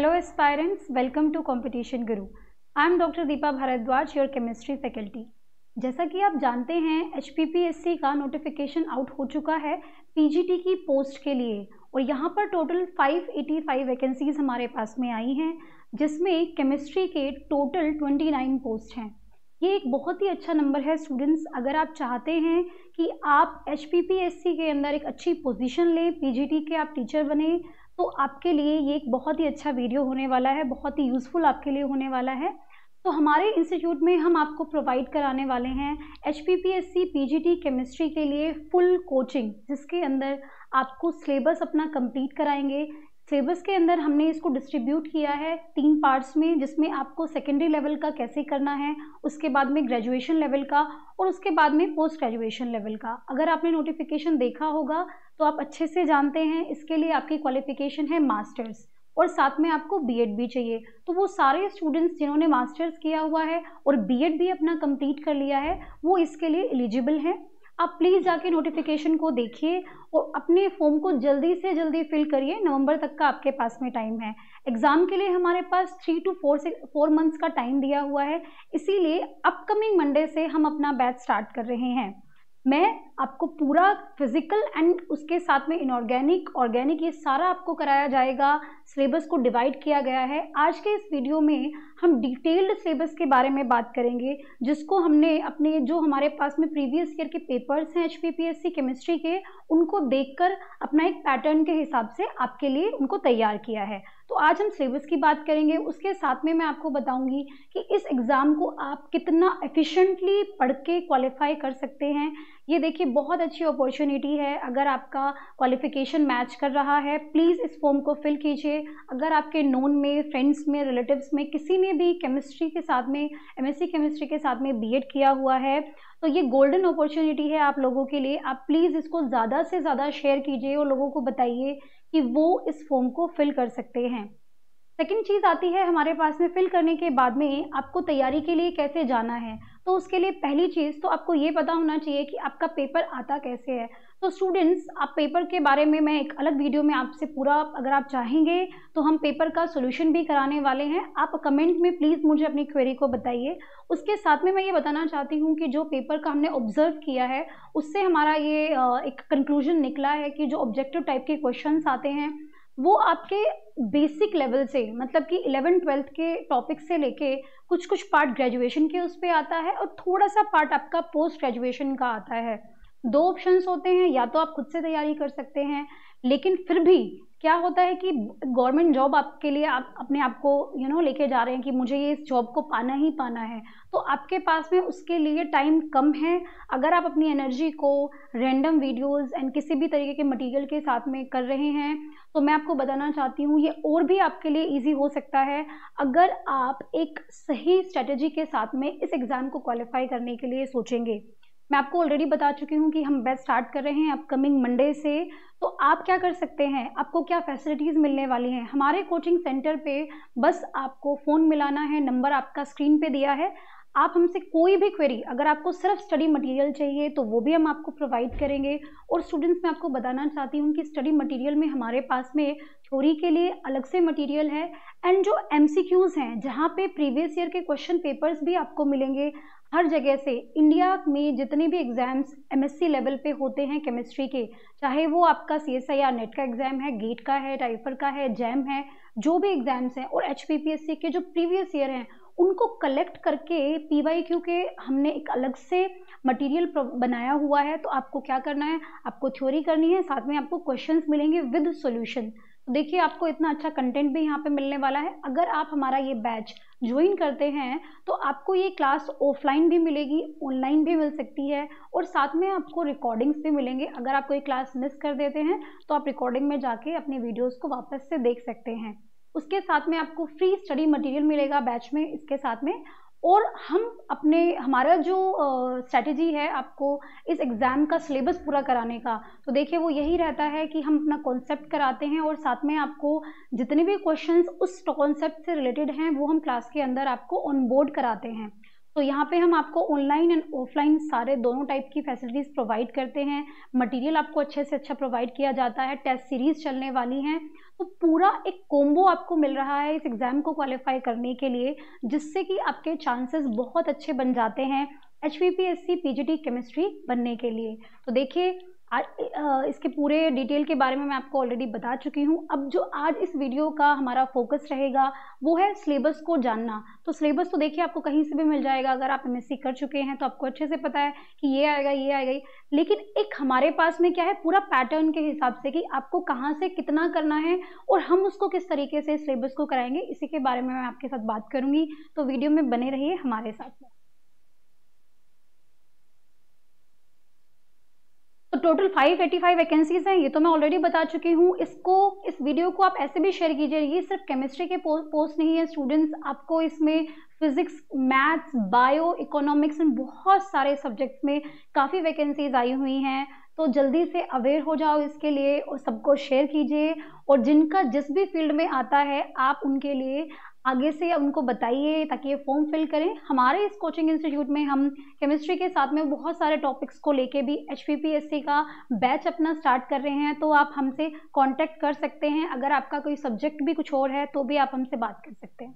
Hello aspirants, welcome to Competition Guru. I am Dr. Deepa Bharadwaj, your chemistry faculty. जैसा कि आप जानते हैं एच का नोटिफिकेशन आउट हो चुका है पी की पोस्ट के लिए और यहाँ पर टोटल 585 वैकेंसीज हमारे पास में आई हैं जिसमें केमिस्ट्री के टोटल 29 पोस्ट हैं ये एक बहुत ही अच्छा नंबर है स्टूडेंट्स अगर आप चाहते हैं कि आप एच के अंदर एक अच्छी पोजीशन लें पी के आप टीचर बने तो आपके लिए ये एक बहुत ही अच्छा वीडियो होने वाला है बहुत ही यूज़फुल आपके लिए होने वाला है तो हमारे इंस्टीट्यूट में हम आपको प्रोवाइड कराने वाले हैं H P P S C P G T chemistry के लिए फुल कोचिंग जिसके अंदर आपको सिलेबस अपना कंप्लीट कराएंगे सिलेबस के अंदर हमने इसको डिस्ट्रीब्यूट किया है तीन पार्ट्स में जिसमें आपको सेकेंडरी लेवल का कैसे करना है उसके बाद में ग्रेजुएशन लेवल का और उसके बाद में पोस्ट ग्रेजुएशन लेवल का अगर आपने नोटिफिकेशन देखा होगा तो आप अच्छे से जानते हैं इसके लिए आपकी क्वालिफिकेशन है मास्टर्स और साथ में आपको बीएड भी चाहिए तो वो सारे स्टूडेंट्स जिन्होंने मास्टर्स किया हुआ है और बीएड भी अपना कंप्लीट कर लिया है वो इसके लिए एलिजिबल हैं आप प्लीज़ जाके नोटिफिकेशन को देखिए और अपने फॉर्म को जल्दी से जल्दी फिल करिए नवंबर तक का आपके पास में टाइम है एग्ज़ाम के लिए हमारे पास थ्री टू फोर से फोर मंथ्स का टाइम दिया हुआ है इसीलिए अपकमिंग मंडे से हम अपना बैच स्टार्ट कर रहे हैं मैं आपको पूरा फिजिकल एंड उसके साथ में इनऑर्गेनिक ऑर्गेनिक ये सारा आपको कराया जाएगा सिलेबस को डिवाइड किया गया है आज के इस वीडियो में हम डिटेल्ड सिलेबस के बारे में बात करेंगे जिसको हमने अपने जो हमारे पास में प्रीवियस ईयर के पेपर्स हैं एच केमिस्ट्री के उनको देखकर अपना एक पैटर्न के हिसाब से आपके लिए उनको तैयार किया है तो आज हम सिलेबस की बात करेंगे उसके साथ में मैं आपको बताऊंगी कि इस एग्ज़ाम को आप कितना एफिशिएंटली पढ़ के क्वालिफाई कर सकते हैं ये देखिए बहुत अच्छी अपॉर्चुनिटी है अगर आपका क्वालिफिकेशन मैच कर रहा है प्लीज़ इस फॉर्म को फिल कीजिए अगर आपके नोन में फ्रेंड्स में रिलेटिव्स में किसी ने भी केमिस्ट्री के साथ में एमएससी केमिस्ट्री के साथ में बीएड किया हुआ है तो ये गोल्डन अपॉर्चुनिटी है आप लोगों के लिए आप प्लीज़ इसको ज़्यादा से ज़्यादा शेयर कीजिए और लोगों को बताइए कि वो इस फॉर्म को फिल कर सकते हैं सेकेंड चीज़ आती है हमारे पास में फिल करने के बाद में आपको तैयारी के लिए कैसे जाना है तो उसके लिए पहली चीज़ तो आपको ये पता होना चाहिए कि आपका पेपर आता कैसे है तो स्टूडेंट्स आप पेपर के बारे में मैं एक अलग वीडियो में आपसे पूरा अगर आप चाहेंगे तो हम पेपर का सोल्यूशन भी कराने वाले हैं आप कमेंट में प्लीज़ मुझे अपनी क्वेरी को बताइए उसके साथ में मैं ये बताना चाहती हूँ कि जो पेपर का हमने ऑब्जर्व किया है उससे हमारा ये एक कंक्लूजन निकला है कि जो ऑब्जेक्टिव टाइप के क्वेश्चन आते हैं वो आपके बेसिक लेवल से मतलब कि इलेवन ट्वेल्थ के टॉपिक से लेके कुछ कुछ पार्ट ग्रेजुएशन के उस पर आता है और थोड़ा सा पार्ट आपका पोस्ट ग्रेजुएशन का आता है दो ऑप्शंस होते हैं या तो आप खुद से तैयारी कर सकते हैं लेकिन फिर भी क्या होता है कि गवर्नमेंट जॉब आपके लिए आप अपने आप को यू नो लेके जा रहे हैं कि मुझे ये इस जॉब को पाना ही पाना है तो आपके पास में उसके लिए टाइम कम है अगर आप अपनी एनर्जी को रैंडम वीडियोस एंड किसी भी तरीके के मटेरियल के साथ में कर रहे हैं तो मैं आपको बताना चाहती हूँ ये और भी आपके लिए ईजी हो सकता है अगर आप एक सही स्ट्रेटजी के साथ में इस एग्ज़ाम को क्वालिफाई करने के लिए सोचेंगे मैं आपको ऑलरेडी बता चुकी हूँ कि हम बैच स्टार्ट कर रहे हैं अपकमिंग मंडे से तो आप क्या कर सकते हैं आपको क्या फैसिलिटीज़ मिलने वाली हैं हमारे कोचिंग सेंटर पे बस आपको फ़ोन मिलाना है नंबर आपका स्क्रीन पे दिया है आप हमसे कोई भी क्वेरी अगर आपको सिर्फ स्टडी मटेरियल चाहिए तो वो भी हम आपको प्रोवाइड करेंगे और स्टूडेंट्स मैं आपको बताना चाहती हूँ कि स्टडी मटेरियल में हमारे पास में थ्योरी के लिए अलग से मटेरियल है एंड जो एम हैं जहाँ पे प्रीवियस ईयर के क्वेश्चन पेपर्स भी आपको मिलेंगे हर जगह से इंडिया में जितने भी एग्ज़ाम्स एमएससी लेवल पे होते हैं केमिस्ट्री के चाहे वो आपका C S I R net का एग्ज़ाम है गेट का है टाइफर का है जैम है जो भी एग्ज़ाम्स हैं और एच के जो प्रीवियस ईयर हैं उनको कलेक्ट करके पी के हमने एक अलग से मटेरियल बनाया हुआ है तो आपको क्या करना है आपको थ्योरी करनी है साथ में आपको क्वेश्चंस मिलेंगे विद सॉल्यूशन देखिए आपको इतना अच्छा कंटेंट भी यहाँ पे मिलने वाला है अगर आप हमारा ये बैच ज्वाइन करते हैं तो आपको ये क्लास ऑफलाइन भी मिलेगी ऑनलाइन भी मिल सकती है और साथ में आपको रिकॉर्डिंग्स भी मिलेंगे अगर आप कोई क्लास मिस कर देते हैं तो आप रिकॉर्डिंग में जाके अपने वीडियोज़ को वापस से देख सकते हैं उसके साथ में आपको फ्री स्टडी मटेरियल मिलेगा बैच में इसके साथ में और हम अपने हमारा जो स्ट्रेटजी है आपको इस एग्ज़ाम का सिलेबस पूरा कराने का तो देखिए वो यही रहता है कि हम अपना कॉन्सेप्ट कराते हैं और साथ में आपको जितने भी क्वेश्चंस उस कॉन्सेप्ट से रिलेटेड हैं वो हम क्लास के अंदर आपको ऑन बोर्ड कराते हैं तो यहाँ पे हम आपको ऑनलाइन एंड ऑफलाइन सारे दोनों टाइप की फैसिलिटीज़ प्रोवाइड करते हैं मटेरियल आपको अच्छे से अच्छा प्रोवाइड किया जाता है टेस्ट सीरीज़ चलने वाली हैं तो पूरा एक कोम्बो आपको मिल रहा है इस एग्ज़ाम को क्वालिफाई करने के लिए जिससे कि आपके चांसेस बहुत अच्छे बन जाते हैं H V P S C P G T chemistry बनने के लिए तो देखिए इसके पूरे डिटेल के बारे में मैं आपको ऑलरेडी बता चुकी हूँ अब जो आज इस वीडियो का हमारा फोकस रहेगा वो है सिलेबस को जानना तो सिलेबस तो देखिए आपको कहीं से भी मिल जाएगा अगर आप एमएससी कर चुके हैं तो आपको अच्छे से पता है कि ये आएगा ये आएगा लेकिन एक हमारे पास में क्या है पूरा पैटर्न के हिसाब से कि आपको कहाँ से कितना करना है और हम उसको किस तरीके से सिलेबस को कराएंगे इसी के बारे में मैं आपके साथ बात करूँगी तो वीडियो में बने रहिए हमारे साथ में टोटल 585 वैकेंसीज हैं ये तो मैं ऑलरेडी बता चुकी हूँ इसको इस वीडियो को आप ऐसे भी शेयर कीजिए ये सिर्फ केमिस्ट्री के पो, पोस्ट नहीं है स्टूडेंट्स आपको इसमें physics maths bio economics and बहुत सारे सब्जेक्ट्स में काफ़ी वैकेंसीज आई हुई हैं तो जल्दी से अवेयर हो जाओ इसके लिए और सबको शेयर कीजिए और जिनका जिस भी फील्ड में आता है आप उनके लिए आगे से उनको बताइए ताकि ये फॉर्म फिल करें हमारे इस कोचिंग इंस्टीट्यूट में हम केमिस्ट्री के साथ में बहुत सारे टॉपिक्स को लेके भी एच का बैच अपना स्टार्ट कर रहे हैं तो आप हमसे कांटेक्ट कर सकते हैं अगर आपका कोई सब्जेक्ट भी कुछ और है तो भी आप हमसे बात कर सकते हैं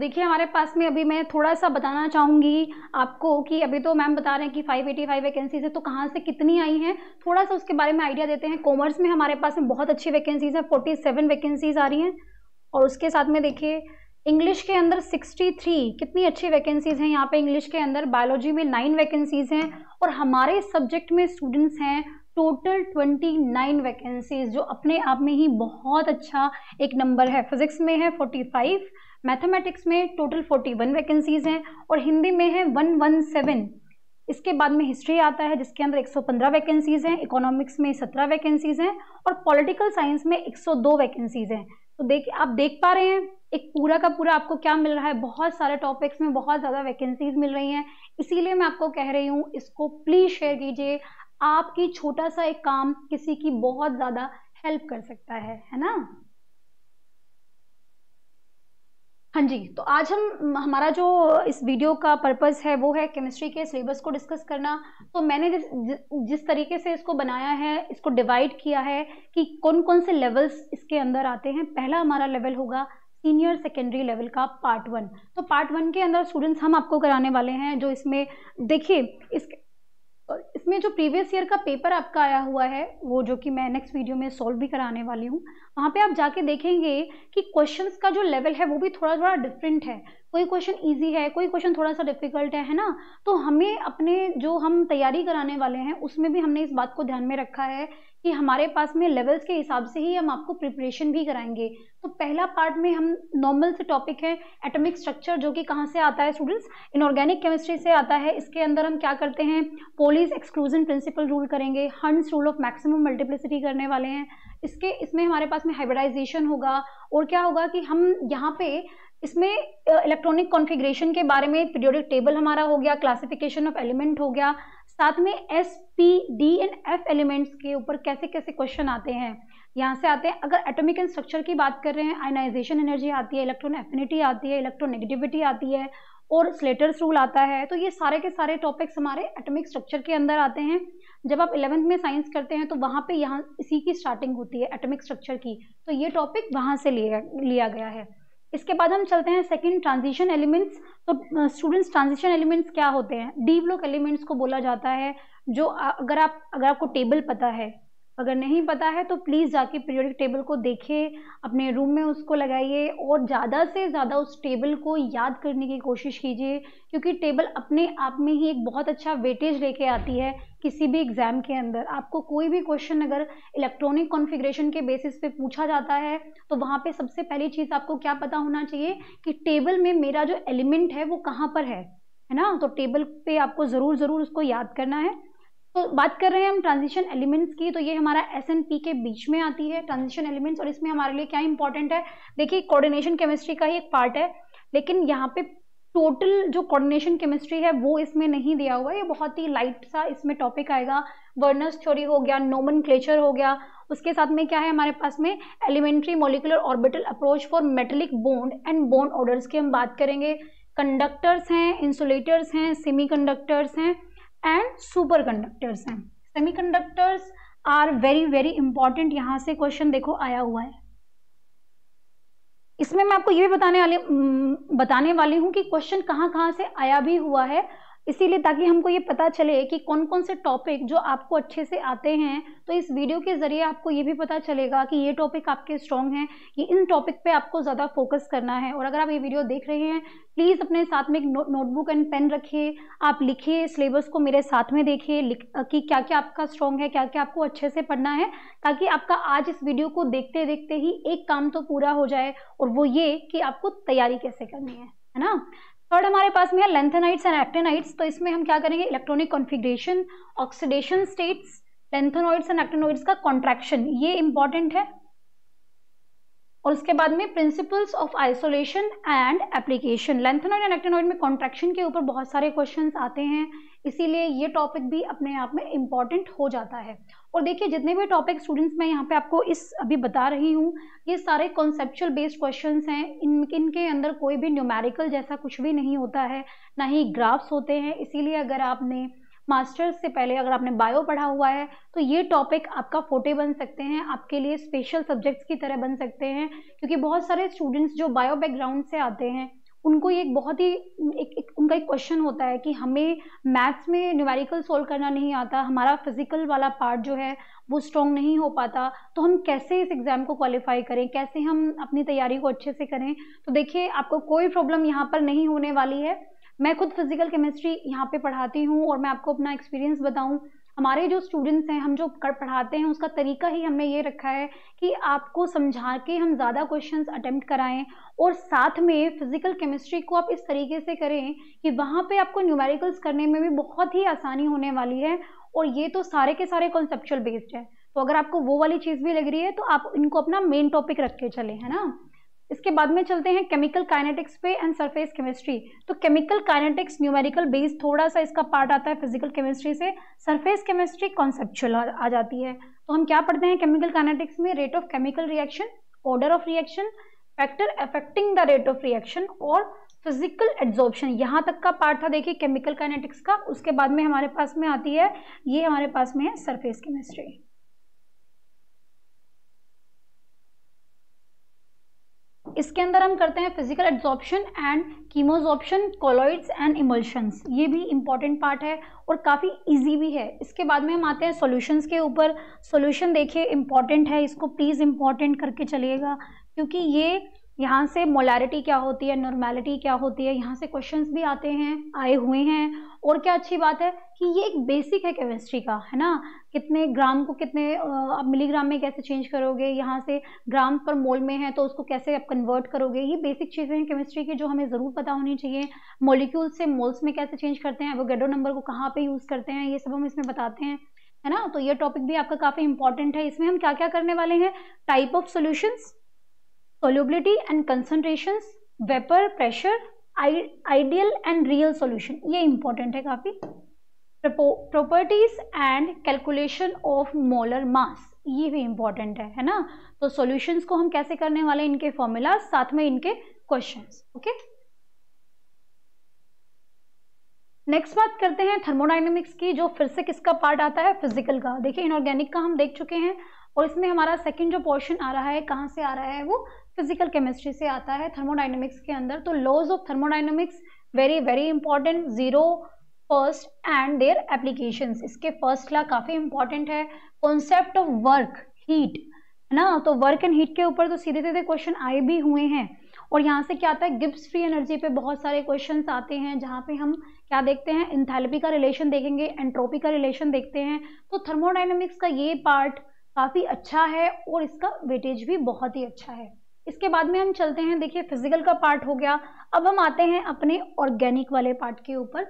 देखिए हमारे पास में अभी मैं थोड़ा सा बताना चाहूँगी आपको कि अभी तो मैम बता रहे हैं कि 585 वैकेंसीज है तो कहाँ से कितनी आई हैं थोड़ा सा उसके बारे में आइडिया देते हैं कॉमर्स में हमारे पास में बहुत अच्छी वैकेंसीज है 47 वैकेंसीज आ रही हैं और उसके साथ में देखिए इंग्लिश के अंदर 63 कितनी अच्छी वैकेंसीज़ हैं यहाँ पे इंग्लिश के अंदर बायोलॉजी में नाइन वैकेंसीज़ हैं और हमारे सब्जेक्ट में स्टूडेंट्स हैं टोटल 29 वैकेंसीज़ जो अपने आप में ही बहुत अच्छा एक नंबर है फिजिक्स में है 45 मैथमेटिक्स में टोटल 41 वैकेंसीज हैं और हिंदी में है 117 इसके बाद में हिस्ट्री आता है जिसके अंदर 115 वैकेंसीज हैं इकोनॉमिक्स में 17 वैकेंसीज हैं और पॉलिटिकल साइंस में 102 वैकेंसीज हैं तो देख आप देख पा रहे हैं एक पूरा का पूरा आपको क्या मिल रहा है बहुत सारे टॉपिक्स में बहुत ज़्यादा वैकेंसीज मिल रही हैं इसीलिए मैं आपको कह रही हूँ इसको प्लीज़ शेयर कीजिए आपकी छोटा सा एक काम किसी की बहुत ज़्यादा हेल्प कर सकता है है ना हाँ जी तो आज हम हमारा जो इस वीडियो का पर्पस है वो है केमिस्ट्री के सिलेबस को डिस्कस करना तो मैंने जिस तरीके से इसको बनाया है इसको डिवाइड किया है कि कौन कौन से लेवल्स इसके अंदर आते हैं पहला हमारा लेवल होगा सीनियर सेकेंडरी लेवल का पार्ट वन तो पार्ट वन के अंदर स्टूडेंट्स हम आपको कराने वाले हैं जो इसमें देखिए इस और इसमें जो प्रीवियस ईयर का पेपर आपका आया हुआ है वो जो कि मैं नेक्स्ट वीडियो में सॉल्व भी कराने वाली हूँ वहाँ पे आप जाके देखेंगे कि क्वेश्चंस का जो लेवल है वो भी थोड़ा थोड़ा डिफरेंट है कोई क्वेश्चन ईजी है कोई क्वेश्चन थोड़ा सा डिफिकल्ट है है ना तो हमें अपने जो हम तैयारी कराने वाले हैं उसमें भी हमने इस बात को ध्यान में रखा है कि हमारे पास में लेवल्स के हिसाब से ही हम आपको प्रिपरेशन भी कराएंगे तो पहला पार्ट में हम नॉर्मल से टॉपिक है एटॉमिक स्ट्रक्चर जो कि कहाँ से आता है स्टूडेंट्स इनऑर्गेनिक केमिस्ट्री से आता है इसके अंदर हम क्या करते हैं पोलिस एक्सक्लूजन प्रिंसिपल रूल करेंगे Hund's rule of maximum multiplicity करने वाले हैं इसके इसमें हमारे पास में हाइब्रिडाइजेशन होगा और क्या होगा कि हम यहाँ पे इसमें इलेक्ट्रॉनिक कॉन्फ़िगरेशन के बारे में पीरियोडिक टेबल हमारा हो गया क्लासिफिकेशन ऑफ एलिमेंट हो गया साथ में S P D and F elements के ऊपर कैसे कैसे क्वेश्चन आते हैं यहाँ से आते हैं अगर एटॉमिक एंड स्ट्रक्चर की बात कर रहे हैं आयनाइजेशन एनर्जी आती है इलेक्ट्रॉन एफिनिटी आती है नेगेटिविटी आती है और स्लेटर्स रूल आता है तो ये सारे के सारे टॉपिक्स हमारे एटॉमिक स्ट्रक्चर के अंदर आते हैं जब आप इलेवंथ में साइंस करते हैं तो वहाँ पे यहाँ इसी की स्टार्टिंग होती है एटॉमिक स्ट्रक्चर की तो ये टॉपिक वहाँ से लिया लिया गया है इसके बाद हम चलते हैं सेकंड ट्रांजिशन एलिमेंट्स तो स्टूडेंट्स ट्रांजिशन एलिमेंट्स क्या होते हैं डी ब्लॉक एलिमेंट्स को बोला जाता है जो अगर आप अगर आपको टेबल पता है अगर नहीं पता है तो प्लीज़ जाके पीरियोडिक टेबल को देखिए अपने रूम में उसको लगाइए और ज़्यादा से ज़्यादा उस टेबल को याद करने की कोशिश कीजिए क्योंकि टेबल अपने आप में ही एक बहुत अच्छा वेटेज लेके आती है किसी भी एग्ज़ाम के अंदर आपको कोई भी क्वेश्चन अगर इलेक्ट्रॉनिक कॉन्फ़िगरेशन के बेसिस पे पूछा जाता है तो वहाँ पर सबसे पहली चीज़ आपको क्या पता होना चाहिए कि टेबल में मेरा जो एलिमेंट है वो कहाँ पर है है ना तो टेबल पे आपको ज़रूर ज़रूर उसको याद करना है तो बात कर रहे हैं हम ट्रांजिशन एलिमेंट्स की तो ये हमारा एस एन पी के बीच में आती है ट्रांजिशन एलिमेंट्स और इसमें हमारे लिए क्या इंपॉर्टेंट है देखिए कोऑर्डिनेशन केमिस्ट्री का ही एक पार्ट है लेकिन यहाँ पे टोटल जो कोऑर्डिनेशन केमिस्ट्री है वो इसमें नहीं दिया हुआ है ये बहुत ही लाइट सा इसमें टॉपिक आएगा वर्नर्स थ्योरी हो गया नोमन हो गया उसके साथ में क्या है हमारे पास में elementary molecular orbital approach for metallic bond and bond orders की हम बात करेंगे कंडक्टर्स हैं इंसुलेटर्स हैं सेमी कंडक्टर्स हैं एंड सुपर कंडक्टर्स हैं semiconductors are very very important यहाँ से क्वेश्चन देखो आया हुआ है इसमें मैं आपको ये भी बताने वाली बताने वाली हूँ कि क्वेश्चन कहाँ कहाँ से आया भी हुआ है इसीलिए ताकि हमको ये पता चले कि कौन कौन से टॉपिक जो आपको अच्छे से आते हैं तो इस वीडियो के ज़रिए आपको ये भी पता चलेगा कि ये टॉपिक आपके स्ट्रॉन्ग हैं कि इन टॉपिक पे आपको ज़्यादा फोकस करना है और अगर आप ये वीडियो देख रहे हैं प्लीज़ अपने साथ में एक नो, नोटबुक एंड पेन रखिए आप लिखिए सिलेबस को मेरे साथ में देखिए कि क्या क्या आपका स्ट्रॉन्ग है क्या क्या आपको अच्छे से पढ़ना है ताकि आपका आज इस वीडियो को देखते देखते ही एक काम तो पूरा हो जाए और वो ये कि आपको तैयारी कैसे करनी है है ना थर्ड हमारे पास में है लेंथेनाइट्स एंड एक्टेनाइट्स तो इसमें हम क्या करेंगे electronic configuration oxidation states lanthanoids and actinoids का कॉन्ट्रैक्शन ये इंपॉर्टेंट है और उसके बाद में principles of isolation and application lanthanoid and actinoid में कॉन्ट्रैक्शन के ऊपर बहुत सारे क्वेश्चंस आते हैं इसीलिए ये टॉपिक भी अपने आप में इम्पॉर्टेंट हो जाता है और देखिए जितने भी टॉपिक स्टूडेंट्स मैं यहाँ पे आपको इस अभी बता रही हूँ ये सारे कॉन्सेप्चुअल बेस्ड क्वेश्चन हैं इन इनके अंदर कोई भी न्यूमेरिकल जैसा कुछ भी नहीं होता है ना ही ग्राफ्स होते हैं इसीलिए अगर आपने मास्टर्स से पहले अगर आपने बायो पढ़ा हुआ है तो ये टॉपिक आपका फोटे बन सकते हैं आपके लिए स्पेशल सब्जेक्ट्स की तरह बन सकते हैं क्योंकि बहुत सारे स्टूडेंट्स जो बायो बैकग्राउंड से आते हैं उनको ये एक बहुत ही एक, एक उनका एक क्वेश्चन होता है कि हमें मैथ्स में न्यूमेरिकल सोल्व करना नहीं आता हमारा फिजिकल वाला पार्ट जो है वो स्ट्रॉन्ग नहीं हो पाता तो हम कैसे इस एग्ज़ाम को क्वालिफाई करें कैसे हम अपनी तैयारी को अच्छे से करें तो देखिए आपको कोई प्रॉब्लम यहाँ पर नहीं होने वाली है मैं खुद फिजिकल केमिस्ट्री यहाँ पे पढ़ाती हूँ और मैं आपको अपना एक्सपीरियंस बताऊँ हमारे जो स्टूडेंट्स हैं हम जो कर पढ़ाते हैं उसका तरीका ही हमने ये रखा है कि आपको समझा के हम ज़्यादा क्वेश्चंस अटेम्प्ट कराएं और साथ में फिज़िकल केमिस्ट्री को आप इस तरीके से करें कि वहाँ पे आपको न्यूमेरिकल्स करने में भी बहुत ही आसानी होने वाली है और ये तो सारे के सारे कॉन्सेप्चुअल बेस्ड है तो अगर आपको वो वाली चीज़ भी लग रही है तो आप इनको अपना मेन टॉपिक रख के चले है ना इसके बाद में चलते हैं केमिकल काइनेटिक्स पे एंड सरफेस केमिस्ट्री तो केमिकल काइनेटिक्स न्यूमेरिकल बेस थोड़ा सा इसका पार्ट आता है फिजिकल केमिस्ट्री से सरफेस केमिस्ट्री कॉन्सेप्चुअल आ जाती है तो हम क्या पढ़ते हैं केमिकल काइनेटिक्स में rate of chemical reaction order of reaction factor affecting the rate of reaction और फिजिकल एड्जॉर्प्शन यहाँ तक का पार्ट था देखिए केमिकल काइनेटिक्स का उसके बाद में हमारे पास में आती है ये हमारे पास में है सरफेस केमिस्ट्री इसके अंदर हम करते हैं physical adsorption and chemisorption colloids and emulsions ये भी इंपॉर्टेंट पार्ट है और काफ़ी इजी भी है इसके बाद में हम आते हैं सॉल्यूशंस के ऊपर सॉल्यूशन देखिए इंपॉर्टेंट है इसको प्लीज़ इंपॉर्टेंट करके चलिएगा क्योंकि ये यहाँ से मोलैरिटी क्या होती है नॉर्मैलिटी क्या होती है यहाँ से क्वेश्चन भी आते हैं आए हुए हैं और क्या अच्छी बात है कि ये एक बेसिक है केमिस्ट्री का है ना कितने ग्राम को कितने आप मिलीग्राम में कैसे चेंज करोगे यहाँ से ग्राम पर मोल में है तो उसको कैसे आप कन्वर्ट करोगे ये बेसिक चीज़ें हैं केमिस्ट्री की जो हमें ज़रूर पता होनी चाहिए मोलिक्यूल से मोल्स में कैसे चेंज करते हैं वो गेडो नंबर को कहाँ पर यूज़ करते हैं ये सब हम इसमें बताते हैं है ना तो ये टॉपिक भी आपका काफ़ी इंपॉर्टेंट है इसमें हम क्या क्या करने वाले हैं type of solutions solubility and concentrations, vapor pressure, ideal and real solution. ये important है काफ़ी properties and calculation of molar mass ये भी इम्पॉर्टेंट है है ना तो सॉल्यूशंस को हम कैसे करने वाले इनके फॉर्मूला साथ में इनके क्वेश्चंस ओके नेक्स्ट बात करते हैं थर्मोडाइनमिक्स की जो फिर से किसका पार्ट आता है फिजिकल का देखिए इनऑर्गेनिक का हम देख चुके हैं और इसमें हमारा सेकंड जो पोर्शन आ रहा है कहाँ से आ रहा है वो फिजिकल केमिस्ट्री से आता है थर्मोडाइनमिक्स के अंदर तो laws of thermodynamics very very important zero first and their application इसके फर्स्ट ला काफ़ी इंपॉर्टेंट है कॉन्सेप्ट ऑफ वर्क हीट है ना तो वर्क एंड हीट के ऊपर तो सीधे सीधे क्वेश्चन आए भी हुए हैं और यहाँ से क्या आता है गिब्स फ्री एनर्जी पे बहुत सारे क्वेश्चन आते हैं जहाँ पे हम क्या देखते हैं इंथैल्पी का रिलेशन देखेंगे एंट्रोपी का रिलेशन देखते हैं तो थर्मोडाइनमिक्स का ये पार्ट काफ़ी अच्छा है और इसका वेटेज भी बहुत ही अच्छा है इसके बाद में हम चलते हैं देखिए फिजिकल का पार्ट हो गया अब हम आते हैं अपने ऑर्गेनिक वाले पार्ट के ऊपर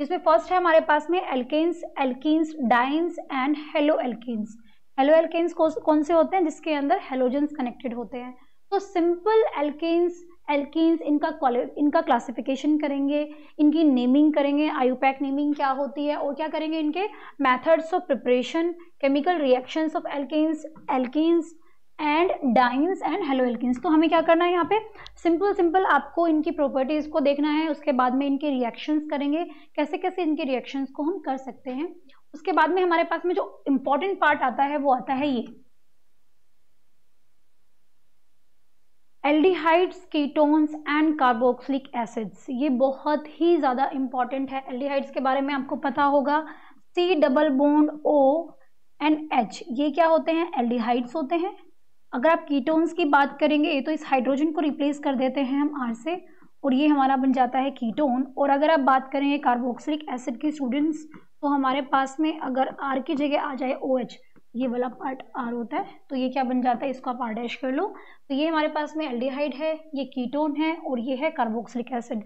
जिसमें फर्स्ट है हमारे पास में alkanes alkenes dienes and halo alkenes halo alkanes कौन से होते हैं जिसके अंदर हेलोजेंस कनेक्टेड होते हैं तो सिंपल एल्केन्स एल्कीन्स इनका इनका क्लासिफिकेशन करेंगे इनकी नेमिंग करेंगे आयुपैक नेमिंग क्या होती है और क्या करेंगे इनके methods of preparation chemical reactions of alkanes alkenes and dienes and halo तो हमें क्या करना है यहाँ पे सिंपल सिंपल आपको इनकी प्रॉपर्टीज़ को देखना है उसके बाद में इनके रिएक्शंस करेंगे कैसे कैसे इनके रिएक्शंस को हम कर सकते हैं उसके बाद में हमारे पास में जो इम्पोर्टेंट पार्ट आता है वो आता है ये aldehydes ketones and carboxylic acids ये बहुत ही ज़्यादा इम्पॉर्टेंट है एल्डिहाइड्स के बारे में आपको पता होगा C double bond O and H ये क्या होते हैं एल्डिहाइड्स होते हैं अगर आप कीटोन्स की बात करेंगे तो इस हाइड्रोजन को रिप्लेस कर देते हैं हम आर से और ये हमारा बन जाता है कीटोन और अगर आप बात करेंगे कार्बोक्सिलिक एसिड के स्टूडेंट्स तो हमारे पास में अगर आर की जगह आ जाए ओ OH, ये वाला पार्ट आर होता है तो ये क्या बन जाता है इसको आप आर डैश कर लो तो ये हमारे पास में एल्डिहाइड है ये कीटोन है और ये है कार्बोक्सिलिक एसिड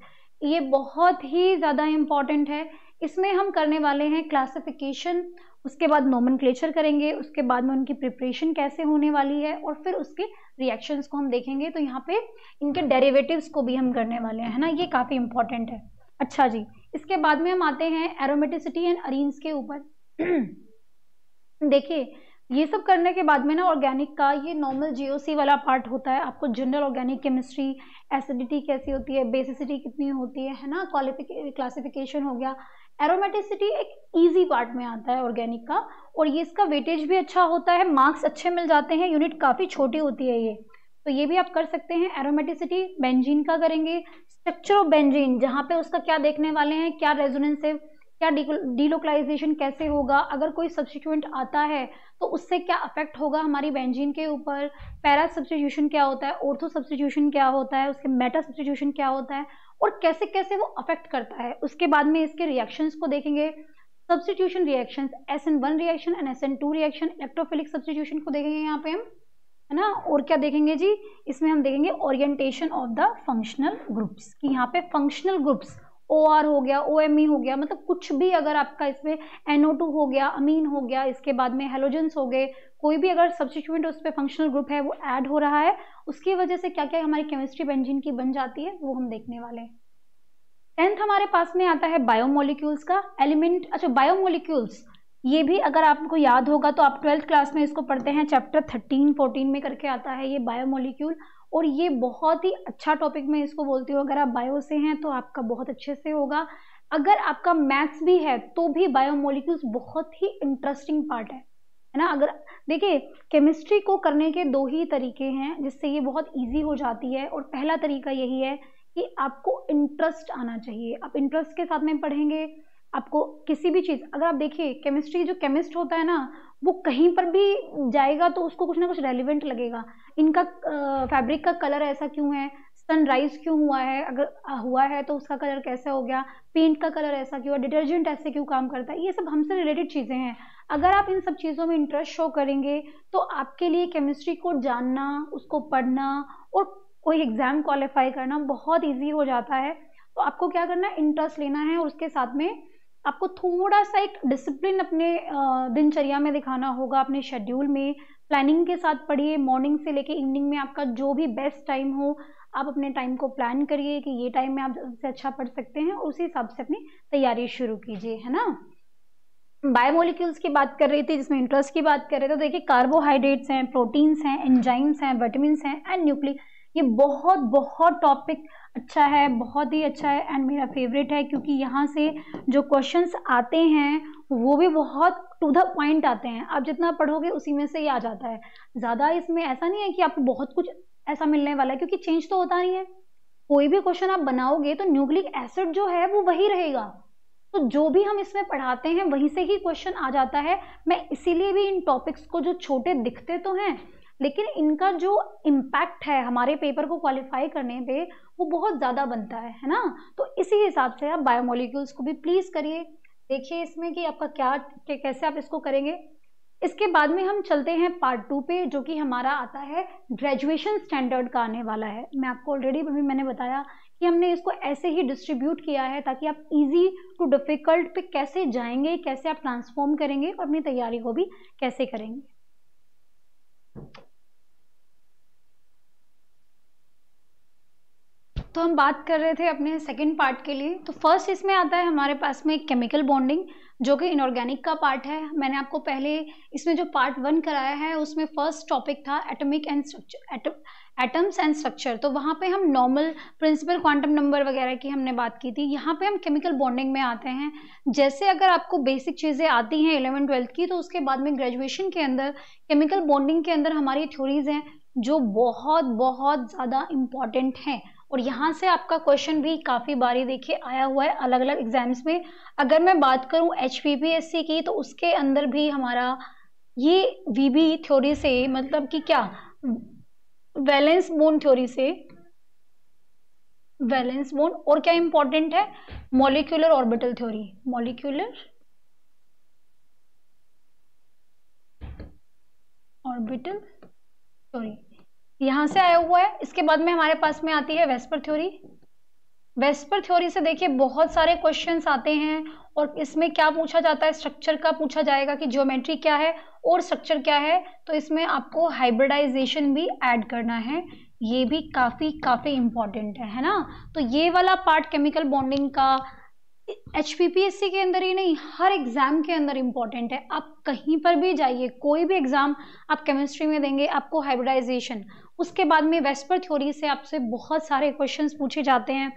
ये बहुत ही ज़्यादा इम्पॉर्टेंट है इसमें हम करने वाले हैं क्लासिफिकेशन उसके बाद नॉमन करेंगे उसके बाद में उनकी प्रिपरेशन कैसे होने वाली है और फिर उसके रिएक्शंस को हम देखेंगे तो यहाँ पे इनके डेरिवेटिव्स को भी हम करने वाले हैं ना ये काफ़ी इंपॉर्टेंट है अच्छा जी इसके बाद में हम आते हैं एरोमेटिसिटी एंड अरीन्स के ऊपर देखिए ये सब करने के बाद में ना ऑर्गेनिक का ये नॉर्मल जीओसी वाला पार्ट होता है आपको जनरल ऑर्गेनिक केमिस्ट्री एसिडिटी कैसी होती है बेसिसिटी कितनी होती है है ना क्वालिफिक क्लासिफिकेशन हो गया एरोमेटिसिटी एक इजी पार्ट में आता है ऑर्गेनिक का और ये इसका वेटेज भी अच्छा होता है मार्क्स अच्छे मिल जाते हैं यूनिट काफ़ी छोटी होती है ये तो ये भी आप कर सकते हैं एरोमेटिसिटी बेंजीन का करेंगे स्ट्रक्चर ऑफ बेंजीन जहाँ पे उसका क्या देखने वाले हैं क्या रेजोनेंस है क्या डीलोकलाइजेशन कैसे होगा अगर कोई सब्सिट्यूएंट आता है तो उससे क्या अफेक्ट होगा हमारी बेंजीन के ऊपर पैरा सब्सटीट्यूशन क्या होता है ऑर्थो सब्सटीट्यूशन क्या होता है उसके मेटा सब्सिट्यूशन क्या होता है और कैसे कैसे वो अफेक्ट करता है उसके बाद में इसके रिएक्शंस को देखेंगे substitution reaction S N one reaction and S N two reaction electrophilic substitution को देखेंगे यहाँ पे हम है ना और क्या देखेंगे जी इसमें हम देखेंगे orientation of the functional groups कि यहाँ पे फंक्शनल ग्रुप्स ओ आर हो गया ओ एम ई हो गया मतलब कुछ भी अगर आपका इसमें एन ओ टू हो गया अमीन हो गया इसके बाद में हेलोजेंस हो गए कोई भी अगर सब्सिट्यूएंट उस पर फंक्शनल ग्रुप है वो ऐड हो रहा है उसकी वजह से क्या क्या हमारी केमिस्ट्री बेंजिन की बन जाती है वो हम देखने वाले हैं टेंथ हमारे पास में आता है बायोमोलिक्यूल्स का एलिमेंट अच्छा बायोमोलिक्यूल्स ये भी अगर आपको याद होगा तो आप ट्वेल्थ क्लास में इसको पढ़ते हैं चैप्टर थर्टीन फोर्टीन में करके आता है ये बायोमोलिक्यूल और ये बहुत ही अच्छा टॉपिक मैं इसको बोलती हूँ अगर आप बायो से हैं तो आपका बहुत अच्छे से होगा अगर आपका मैथ्स भी है तो भी बायोमोलिक्यूल्स बहुत ही इंटरेस्टिंग पार्ट है है ना अगर देखिए केमिस्ट्री को करने के दो ही तरीके हैं जिससे ये बहुत इजी हो जाती है और पहला तरीका यही है कि आपको इंटरेस्ट आना चाहिए आप इंटरेस्ट के साथ में पढ़ेंगे आपको किसी भी चीज़ अगर आप देखिए केमिस्ट्री जो केमिस्ट होता है ना वो कहीं पर भी जाएगा तो उसको कुछ ना कुछ रेलिवेंट लगेगा इनका फैब्रिक का कलर ऐसा क्यों है सनराइज क्यों हुआ है अगर हुआ है तो उसका कलर कैसा हो गया पेंट का कलर ऐसा क्यों डिटर्जेंट ऐसे क्यों काम करता है ये सब हमसे रिलेटेड चीज़ें हैं अगर आप इन सब चीज़ों में इंटरेस्ट शो करेंगे तो आपके लिए केमिस्ट्री को जानना उसको पढ़ना और कोई एग्ज़ाम क्वालिफाई करना बहुत ईजी हो जाता है तो आपको क्या करना है इंटरेस्ट लेना है और उसके साथ में आपको थोड़ा सा एक डिसिप्लिन अपने दिनचर्या में दिखाना होगा अपने शेड्यूल में प्लानिंग के साथ पढ़िए मॉर्निंग से लेके इवनिंग में आपका जो भी बेस्ट टाइम हो आप अपने टाइम को प्लान करिए कि ये टाइम में आप सबसे अच्छा पढ़ सकते हैं उसी हिसाब से अपनी तैयारी शुरू कीजिए है ना बायोमोलिक्यूल्स की बात कर रही थी जिसमें इंटरेस्ट की बात कर रहे थे तो देखिए कार्बोहाइड्रेट्स हैं प्रोटीन्स हैं एंजाइम्स हैं विटामिन हैं एंड न्यूक्लिक ये बहुत बहुत टॉपिक अच्छा है बहुत ही अच्छा है एंड मेरा फेवरेट है क्योंकि यहाँ से जो क्वेश्चंस आते हैं वो भी बहुत टू द पॉइंट आते हैं आप जितना पढ़ोगे उसी में से ही आ जाता है ज़्यादा इसमें ऐसा नहीं है कि आपको बहुत कुछ ऐसा मिलने वाला है क्योंकि चेंज तो होता नहीं है कोई भी क्वेश्चन आप बनाओगे तो न्यूक्लिक एसिड जो है वो वही रहेगा तो जो भी हम इसमें पढ़ाते हैं वहीं से ही क्वेश्चन आ जाता है मैं इसीलिए भी इन टॉपिक्स को जो छोटे दिखते तो हैं लेकिन इनका जो इम्पैक्ट है हमारे पेपर को क्वालिफाई करने पे वो बहुत ज़्यादा बनता है है ना तो इसी हिसाब से आप बायोमोलिक्यूल्स को भी प्लीज़ करिए देखिए इसमें कि आपका क्या कैसे आप इसको करेंगे इसके बाद में हम चलते हैं पार्ट टू पे जो कि हमारा आता है ग्रेजुएशन स्टैंडर्ड का आने वाला है मैं आपको ऑलरेडी अभी मैंने बताया कि हमने इसको ऐसे ही डिस्ट्रीब्यूट किया है ताकि आप इजी टू डिफ़िकल्ट पे कैसे जाएंगे कैसे आप ट्रांसफॉर्म करेंगे और अपनी तैयारी को भी कैसे करेंगे तो हम बात कर रहे थे अपने सेकेंड पार्ट के लिए तो फर्स्ट इसमें आता है हमारे पास में केमिकल बॉन्डिंग जो कि इनऑर्गेनिक का पार्ट है मैंने आपको पहले इसमें जो पार्ट वन कराया है उसमें फर्स्ट टॉपिक था atomic and structure atoms and structure तो वहाँ पे हम नॉर्मल प्रिंसिपल क्वांटम नंबर वगैरह की हमने बात की थी यहाँ पे हम केमिकल बॉन्डिंग में आते हैं जैसे अगर आपको बेसिक चीज़ें आती हैं इलेवन ट्वेल्थ की तो उसके बाद में ग्रेजुएशन के अंदर केमिकल बॉन्डिंग के अंदर हमारी थ्योरीज हैं जो बहुत बहुत ज़्यादा इम्पॉर्टेंट हैं और यहाँ से आपका क्वेश्चन भी काफ़ी बारी देखिए आया हुआ है अलग अलग एग्जाम्स में अगर मैं बात करूँ एच की तो उसके अंदर भी हमारा ये वी बी थ्योरी से मतलब कि क्या वैलेंस बोन थ्योरी से वैलेंस बोन और क्या इंपॉर्टेंट है molecular orbital theory molecular orbital theory यहाँ से आया हुआ है इसके बाद में हमारे पास में आती है वेस्पर थ्योरी वेस्पर थ्योरी से देखिए बहुत सारे क्वेश्चंस आते हैं और इसमें क्या पूछा जाता है स्ट्रक्चर का पूछा जाएगा कि ज्योमेट्री क्या है और स्ट्रक्चर क्या है तो इसमें आपको हाइब्रिडाइजेशन भी ऐड करना है ये भी काफ़ी काफ़ी इंपॉर्टेंट है है ना तो ये वाला पार्ट केमिकल बॉन्डिंग का एच के अंदर ही नहीं हर एग्ज़ाम के अंदर इंपॉर्टेंट है आप कहीं पर भी जाइए कोई भी एग्ज़ाम आप केमिस्ट्री में देंगे आपको हाइब्रिडाइजेशन उसके बाद में वेस्पर थ्योरी से आपसे बहुत सारे क्वेश्चंस पूछे जाते हैं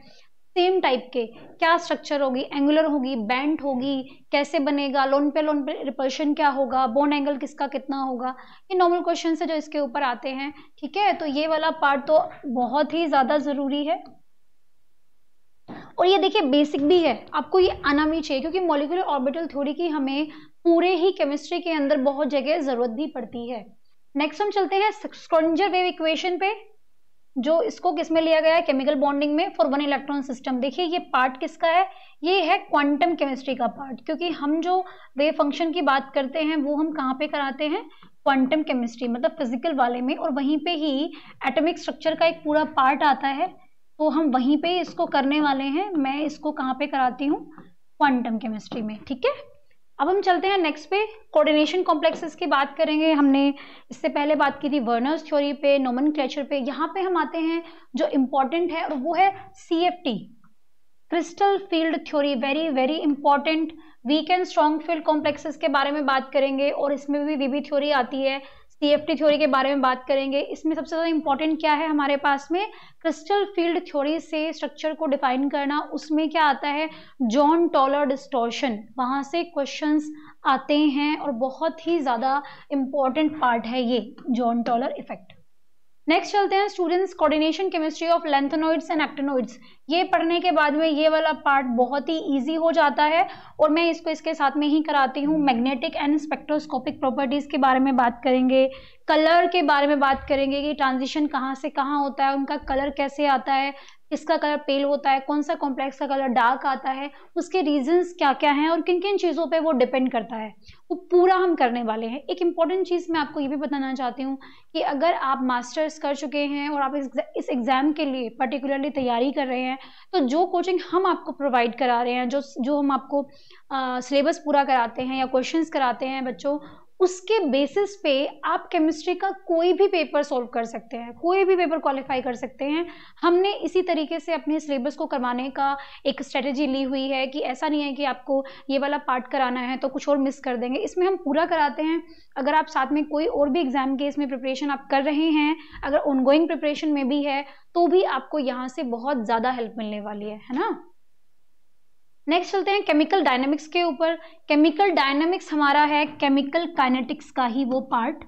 सेम टाइप के क्या स्ट्रक्चर होगी एंगुलर होगी बैंड होगी कैसे बनेगा लोन पे लोन पे रिपल्शन क्या होगा बोन एंगल किसका कितना होगा ये नॉर्मल क्वेश्चन है जो इसके ऊपर आते हैं ठीक है तो ये वाला पार्ट तो बहुत ही ज़्यादा ज़रूरी है और ये देखिए बेसिक भी है आपको ये आना भी चाहिए क्योंकि मोलिकुलर ऑर्बिटल थ्योरी की हमें पूरे ही केमिस्ट्री के अंदर बहुत जगह ज़रूरत भी पड़ती है नेक्स्ट हम चलते हैं स्क्रॉन्जर वेव इक्वेशन पे जो इसको किसमें लिया गया है केमिकल बॉन्डिंग में फॉर वन इलेक्ट्रॉन सिस्टम देखिए ये पार्ट किसका है ये है क्वांटम केमिस्ट्री का पार्ट क्योंकि हम जो वेव फंक्शन की बात करते हैं वो हम कहाँ पे कराते हैं क्वांटम केमिस्ट्री मतलब फिजिकल वाले में और वहीं पे ही एटॉमिक स्ट्रक्चर का एक पूरा पार्ट आता है तो हम वहीं पर इसको करने वाले हैं मैं इसको कहाँ पे कराती हूँ क्वांटम केमिस्ट्री में ठीक है अब हम चलते हैं नेक्स्ट पे कोऑर्डिनेशन कॉम्प्लेक्सेस की बात करेंगे हमने इससे पहले बात की थी वर्नर्स थ्योरी पे नोमन पे यहाँ पे हम आते हैं जो इम्पॉर्टेंट है वो है C F T crystal field theory very very important weak and strong field complexes के बारे में बात करेंगे और इसमें भी वीबी थ्योरी आती है सीएफटी थ्योरी के बारे में बात करेंगे इसमें सबसे ज़्यादा इंपॉर्टेंट क्या है हमारे पास में क्रिस्टल फील्ड थ्योरी से स्ट्रक्चर को डिफाइन करना उसमें क्या आता है जॉन टॉलर डिस्टॉर्शन वहाँ से क्वेश्चंस आते हैं और बहुत ही ज़्यादा इम्पॉर्टेंट पार्ट है ये जॉन टॉलर इफेक्ट नेक्स्ट चलते हैं students coordination chemistry of lanthanoids and actinoids ये पढ़ने के बाद में ये वाला पार्ट बहुत ही इजी हो जाता है और मैं इसको इसके साथ में ही कराती हूँ मैग्नेटिक एंड स्पेक्ट्रोस्कोपिक प्रॉपर्टीज़ के बारे में बात करेंगे कलर के बारे में बात करेंगे कि ट्रांजिशन कहाँ से कहाँ होता है उनका कलर कैसे आता है इसका कलर पेल होता है कौन सा कॉम्प्लेक्स का कलर डार्क आता है उसके रीजंस क्या क्या हैं और किन किन चीज़ों पे वो डिपेंड करता है वो पूरा हम करने वाले हैं एक इंपॉर्टेंट चीज़ मैं आपको ये भी बताना चाहती हूँ कि अगर आप मास्टर्स कर चुके हैं और आप इस एग्ज़ाम के लिए पर्टिकुलरली तैयारी कर रहे हैं तो जो कोचिंग हम आपको प्रोवाइड करा रहे हैं जो जो हम आपको सिलेबस पूरा कराते हैं या क्वेश्चन कराते हैं बच्चों उसके बेसिस पे आप केमिस्ट्री का कोई भी पेपर सॉल्व कर सकते हैं कोई भी पेपर क्वालिफाई कर सकते हैं हमने इसी तरीके से अपने सिलेबस को करवाने का एक स्ट्रेटजी ली हुई है कि ऐसा नहीं है कि आपको ये वाला पार्ट कराना है तो कुछ और मिस कर देंगे इसमें हम पूरा कराते हैं अगर आप साथ में कोई और भी एग्ज़ाम के इसमें प्रिपरेशन आप कर रहे हैं अगर ऑनगोइंग प्रिपरेशन में भी है तो भी आपको यहाँ से बहुत ज़्यादा हेल्प मिलने वाली है है ना नेक्स्ट चलते हैं केमिकल डायनेमिक्स के ऊपर केमिकल डायनेमिक्स हमारा है केमिकल काइनेटिक्स का ही वो पार्ट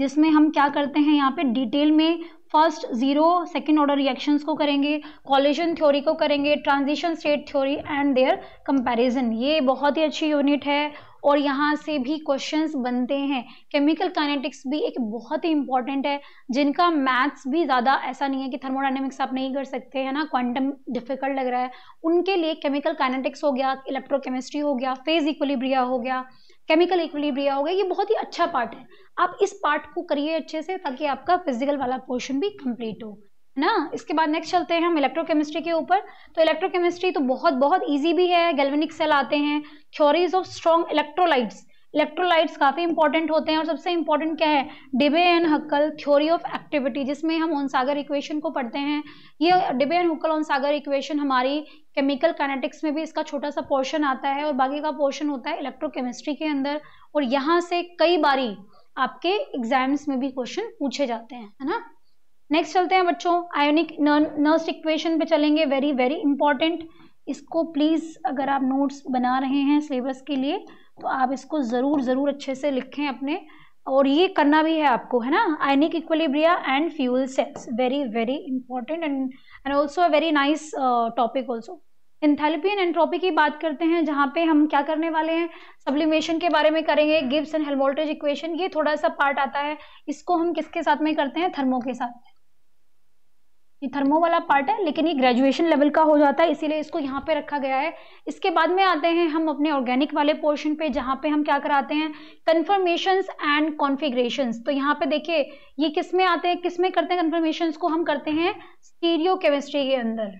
जिसमें हम क्या करते हैं यहाँ पे डिटेल में first zero second order reactions को करेंगे कॉलेजन थ्योरी को करेंगे transition state theory and their comparison ये बहुत ही अच्छी यूनिट है और यहाँ से भी क्वेश्चंस बनते हैं केमिकल काइनेटिक्स भी एक बहुत ही इंपॉर्टेंट है जिनका मैथ्स भी ज़्यादा ऐसा नहीं है कि थर्मोडाइनमिक्स आप नहीं कर सकते है ना क्वांटम डिफिकल्ट लग रहा है उनके लिए केमिकल काइनेटिक्स हो गया इलेक्ट्रोकेमिस्ट्री हो गया फेज इक्वलिब्रिया हो गया केमिकल इक्विलिब्रिया हो गया ये बहुत ही अच्छा पार्ट है आप इस पार्ट को करिए अच्छे से ताकि आपका फिजिकल वाला पोर्शन भी कंप्लीट हो ना इसके बाद नेक्स्ट चलते हैं हम इलेक्ट्रोकेमिस्ट्री के ऊपर तो इलेक्ट्रोकेमिस्ट्री तो बहुत बहुत इजी भी है गैल्वेनिक सेल आते हैं theories of strong electrolytes electrolytes काफ़ी इंपॉर्टेंट होते हैं और सबसे इंपॉर्टेंट क्या है Debye and Huckel theory of activity जिसमें हम ओनसागर इक्वेशन को पढ़ते हैं ये Debye and Huckel Onsager equation हमारी केमिकल कैनेटिक्स में भी इसका छोटा सा पोर्शन आता है और बाकी का पोर्शन होता है इलेक्ट्रोकेमिस्ट्री के अंदर और यहाँ से कई बारी आपके एग्जाम्स में भी क्वेश्चन पूछे जाते हैं है ना नेक्स्ट चलते हैं बच्चों आयोनिक नर्स इक्वेशन पे चलेंगे वेरी वेरी इंपॉर्टेंट इसको प्लीज़ अगर आप नोट्स बना रहे हैं सिलेबस के लिए तो आप इसको ज़रूर ज़रूर अच्छे से लिखें अपने और ये करना भी है आपको है ना ionic equilibria and fuel cells very very important and and also a very nice topic also enthalpy and entropy की बात करते हैं जहाँ पे हम क्या करने वाले हैं सब्लिमेशन के बारे में करेंगे गिब्स एंड हेलवोल्टेज इक्वेशन ये थोड़ा सा पार्ट आता है इसको हम किसके साथ में करते हैं थर्मो के साथ में ये थर्मो वाला पार्ट है लेकिन ये ग्रेजुएशन लेवल का हो जाता है इसीलिए इसको यहाँ पे रखा गया है इसके बाद में आते हैं हम अपने ऑर्गेनिक वाले पोर्शन पे जहाँ पे हम क्या कराते हैं कन्फर्मेशंस एंड कॉन्फिग्रेशन तो यहाँ पे देखिए ये किस में आते हैं किस में करते हैं कन्फर्मेशंस को हम करते हैं स्टीरियो केमिस्ट्री के अंदर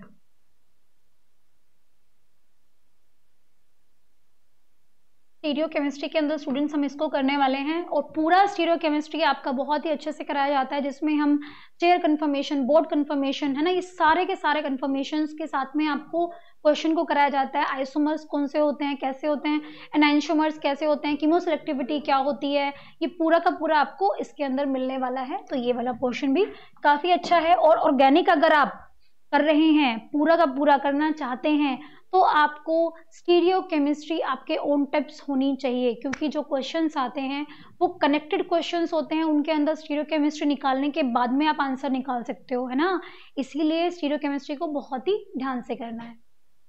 स्टीरियो केमिस्ट्री के अंदर स्टूडेंट्स हम इसको करने वाले हैं और पूरा स्टीरियो केमिस्ट्री आपका बहुत ही अच्छे से कराया जाता है जिसमें हम चेयर कंफर्मेशन बोर्ड कंफर्मेशन है ना ये सारे के सारे कन्फर्मेशन के साथ में आपको क्वेश्चन को कराया जाता है आइसोमर्स कौन से होते हैं कैसे होते हैं एनाइशोमर्स कैसे होते हैं कीमोसेलेक्टिविटी क्या होती है ये पूरा का पूरा आपको इसके अंदर मिलने वाला है तो ये वाला पोर्शन भी काफ़ी अच्छा है और ऑर्गेनिक अगर आप कर रहे हैं पूरा का पूरा करना चाहते हैं तो आपको स्टीरियो केमिस्ट्री आपके ओन टिप्स होनी चाहिए क्योंकि जो क्वेश्चंस आते हैं वो कनेक्टेड क्वेश्चंस होते हैं उनके अंदर स्टीरियो केमिस्ट्री निकालने के बाद में आप आंसर निकाल सकते हो है ना इसीलिए स्टीरियो केमिस्ट्री को बहुत ही ध्यान से करना है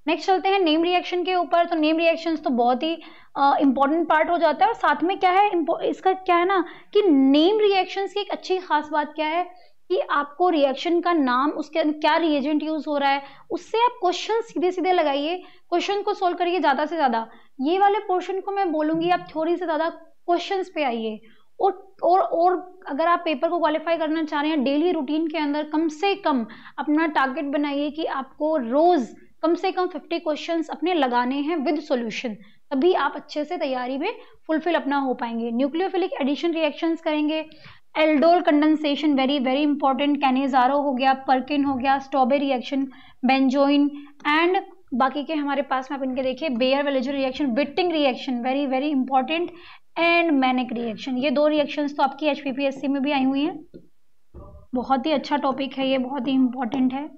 नेक्स्ट चलते हैं नेम रिएक्शन के ऊपर तो नेम रिएक्शन तो बहुत ही इंपॉर्टेंट uh, पार्ट हो जाता है और साथ में क्या है इसका क्या है ना कि नेम रिएक्शन की एक अच्छी खास बात क्या है कि आपको रिएक्शन का नाम उसके क्या रिएजेंट यूज हो रहा है उससे आप क्वेश्चन सीधे सीधे लगाइए क्वेश्चन को सोल्व करिए ज़्यादा से ज़्यादा ये वाले पोर्शन को मैं बोलूंगी आप थोड़ी से ज़्यादा क्वेश्चन पे आइए और और और अगर आप पेपर को क्वालिफाई करना चाह रहे हैं डेली रूटीन के अंदर कम से कम अपना टारगेट बनाइए कि आपको रोज़ कम से कम 50 क्वेश्चंस अपने लगाने हैं विद सॉल्यूशन तभी आप अच्छे से तैयारी में फुलफिल अपना हो पाएंगे न्यूक्लियोफिलिक एडिशन रिएक्शंस करेंगे aldol condensation very very important Cannizzaro हो गया परकिन हो गया स्टॉबे रिएक्शन बेंजोइन एंड बाकी के हमारे पास में आप इनके देखिए Baeyer Villiger reaction Wittig reaction very very important and Mannich reaction ये दो रिएक्शंस तो आपकी एच में भी आई हुई हैं बहुत ही अच्छा टॉपिक है ये बहुत ही इंपॉर्टेंट है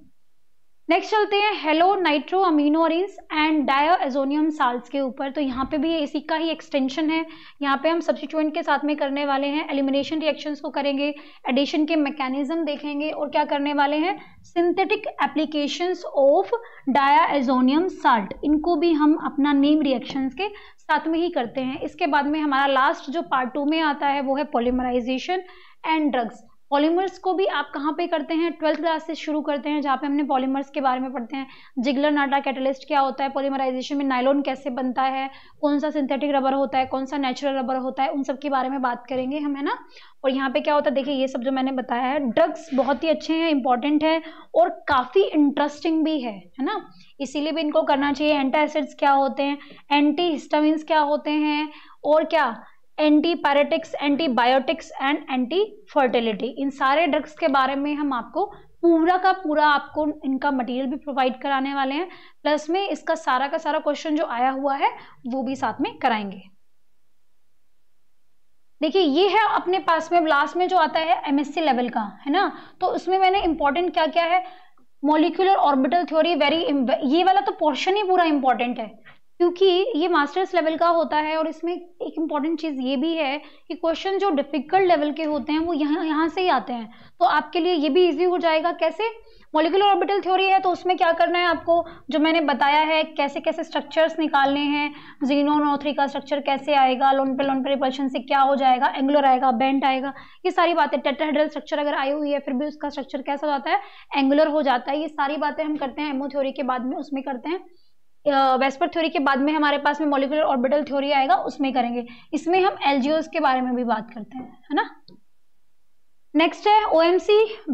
नेक्स्ट चलते हैं halo nitro amines and diazonium salt के ऊपर तो यहाँ पे भी इसी का ही एक्सटेंशन है यहाँ पे हम सब्सिट्यूएंट के साथ में करने वाले हैं एलिमिनेशन रिएक्शंस को करेंगे एडिशन के मैकेनिज्म देखेंगे और क्या करने वाले हैं synthetic applications of diazonium salt इनको भी हम अपना नेम रिएक्शंस के साथ में ही करते हैं इसके बाद में हमारा लास्ट जो पार्ट टू में आता है वो है पोलिमराइजेशन एंड ड्रग्स पॉलीमर्स को भी आप कहाँ पे करते हैं ट्वेल्थ क्लास से शुरू करते हैं जहाँ पे हमने पॉलीमर्स के बारे में पढ़ते हैं जिगलर नाटा कैटलिस्ट क्या होता है पॉलीमराइजेशन में नाइलोन कैसे बनता है कौन सा सिंथेटिक रबर होता है कौन सा नेचुरल रबर होता है उन सब के बारे में बात करेंगे हम है ना और यहाँ पे क्या होता है देखिए ये सब जो मैंने बताया है ड्रग्स बहुत ही अच्छे हैं इंपॉर्टेंट है और काफ़ी इंटरेस्टिंग भी है है ना इसीलिए भी इनको करना चाहिए एंटी एसिड्स क्या होते हैं एंटी हिस्टामिन क्या होते हैं और क्या antipyretics antibiotics and anti fertility इन सारे ड्रग्स के बारे में हम आपको पूरा का पूरा आपको इनका मटेरियल भी प्रोवाइड कराने वाले हैं प्लस में इसका सारा का सारा क्वेश्चन जो आया हुआ है वो भी साथ में कराएंगे देखिए ये है अपने पास में लास्ट में जो आता है एमएससी लेवल का है ना तो उसमें मैंने इंपॉर्टेंट क्या क्या है मोलिकुलर ऑर्बिटल थ्योरी वेरी ये वाला तो पोर्शन ही पूरा इंपॉर्टेंट है क्योंकि ये मास्टर्स लेवल का होता है और इसमें एक इम्पॉर्टेंट चीज़ ये भी है कि क्वेश्चन जो डिफिकल्ट लेवल के होते हैं वो यहाँ यहाँ से ही आते हैं तो आपके लिए ये भी इजी हो जाएगा कैसे मोलिकुलर ऑर्बिटल थ्योरी है तो उसमें क्या करना है आपको जो मैंने बताया है कैसे कैसे स्ट्रक्चर्स निकालने हैं जीनो नो थ्री का स्ट्रक्चर कैसे आएगा लोन पे लोन पे रिपल्शन से क्या हो जाएगा एंगुलर आएगा बेंट आएगा ये सारी बातें टेट्राहेड्रल स्ट्रक्चर अगर आई हुई है फिर भी उसका स्ट्रक्चर कैसा हो जाता है एंगुलर हो जाता है ये सारी बातें हम करते हैं एमओ थ्योरी के बाद में उसमें करते हैं वेस्पर थ्योरी के बाद में हमारे पास में मॉलिकुलर ऑर्बिटल थ्योरी आएगा उसमें करेंगे इसमें हम एल के बारे में भी बात करते हैं है ना नेक्स्ट है oh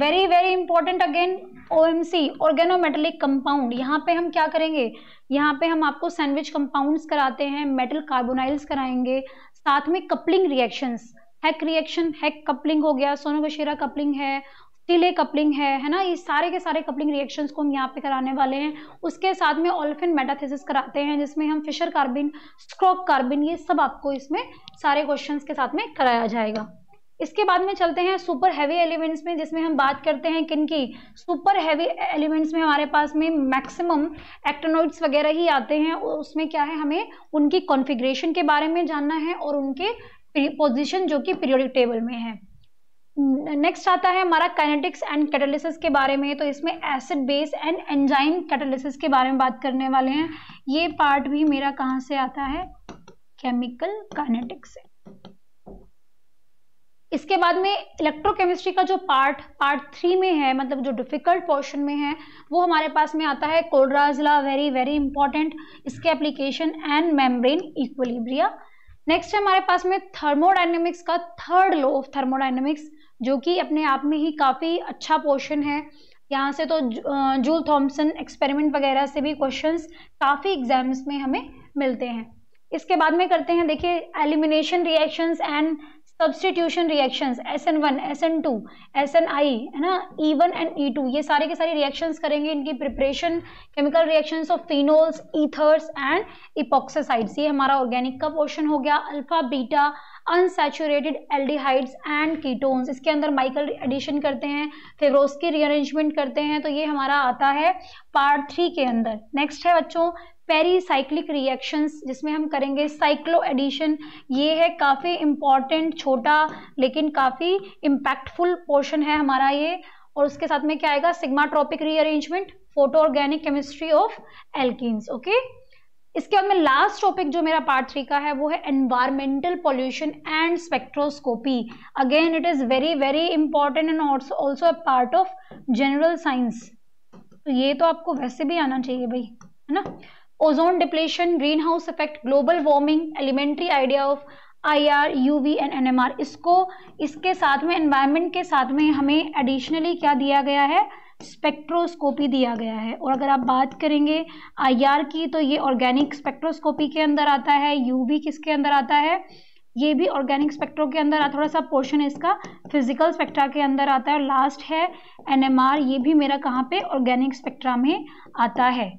very very important again O M C organometallic compound यहाँ पे हम क्या करेंगे यहाँ पे हम आपको सैंडविच कंपाउंड्स कराते हैं मेटल कार्बोनाइल्स कराएंगे साथ में coupling reactions Heck reaction Heck coupling हो गया सोनोगशीरा कपलिंग है टीले कपलिंग है है ना ये सारे के सारे कपलिंग रिएक्शंस को हम यहाँ पे कराने वाले हैं उसके साथ में ऑल्फिन मेटाथेसिस कराते हैं जिसमें हम फिशर कार्बिन स्क्रोक कार्बिन ये सब आपको इसमें सारे क्वेश्चंस के साथ में कराया जाएगा इसके बाद में चलते हैं सुपर हैवी एलिमेंट्स में जिसमें हम बात करते हैं किन की सुपर हैवी एलिमेंट्स में हमारे पास में मैक्सिमम एक्टोनोइड्स वगैरह ही आते हैं उसमें क्या है हमें उनकी कॉन्फ़िगरेशन के बारे में जानना है और उनके पोजीशन जो कि पीरियोडिक टेबल में है नेक्स्ट hmm, आता है हमारा काइनेटिक्स एंड कैटालिसिस के बारे में तो इसमें acid base and enzyme catalysis के बारे में बात करने वाले हैं ये पार्ट भी मेरा कहाँ से आता है केमिकल काइनेटिक्स से इसके बाद में इलेक्ट्रोकेमिस्ट्री का जो पार्ट पार्ट थ्री में है मतलब जो डिफिकल्ट पोर्शन में है वो हमारे पास में आता है कोलराजला वेरी वेरी इंपॉर्टेंट इसके application and membrane equilibria next है हमारे पास में थर्मोडाइनमिक्स का थर्ड लो ऑफ थर्मोडाइनमिक्स जो कि अपने आप में ही काफ़ी अच्छा पोर्शन है यहाँ से तो जूल थॉम्सन एक्सपेरिमेंट वगैरह से भी क्वेश्चंस काफ़ी एग्जाम्स में हमें मिलते हैं इसके बाद में करते हैं देखिए elimination reactions and substitution reactions S N one S N two S N I है ना E one and E two ये सारे के सारे रिएक्शंस करेंगे इनकी preparation chemical reactions of phenols ethers and epoxides ये हमारा ऑर्गेनिक का पोर्शन हो गया alpha beta unsaturated aldehydes and ketones इसके अंदर माइकल एडिशन करते हैं फेवरोस की रीअरेंजमेंट करते हैं तो ये हमारा आता है पार्ट थ्री के अंदर नेक्स्ट है बच्चों पेरीसाइक्लिक रिएक्शंस जिसमें हम करेंगे साइक्लो एडिशन ये है काफ़ी इम्पॉर्टेंट छोटा लेकिन काफ़ी इम्पैक्टफुल पोर्शन है हमारा ये और उसके साथ में क्या आएगा sigmatropic rearrangement photo organic chemistry of alkenes okay इसके बाद में लास्ट टॉपिक जो मेरा पार्ट थ्री का है वो है environmental pollution and spectroscopy again it is very very important and also part of general science तो ये तो आपको वैसे भी आना चाहिए भाई है ना ozone depletion greenhouse effect global warming elementary idea of I R U V and N M R इसको इसके साथ में एनवायरमेंट के साथ में हमें एडिशनली क्या दिया गया है स्पेक्ट्रोस्कोपी दिया गया है और अगर आप बात करेंगे आईआर की तो ये ऑर्गेनिक स्पेक्ट्रोस्कोपी के अंदर आता है यूवी किसके अंदर आता है ये भी ऑर्गेनिक स्पेक्ट्रो के अंदर थोड़ा सा पोर्शन इसका फिजिकल स्पेक्ट्रा के अंदर आता है और लास्ट है एनएमआर ये भी मेरा कहाँ पे ऑर्गेनिक स्पेक्ट्रा में आता है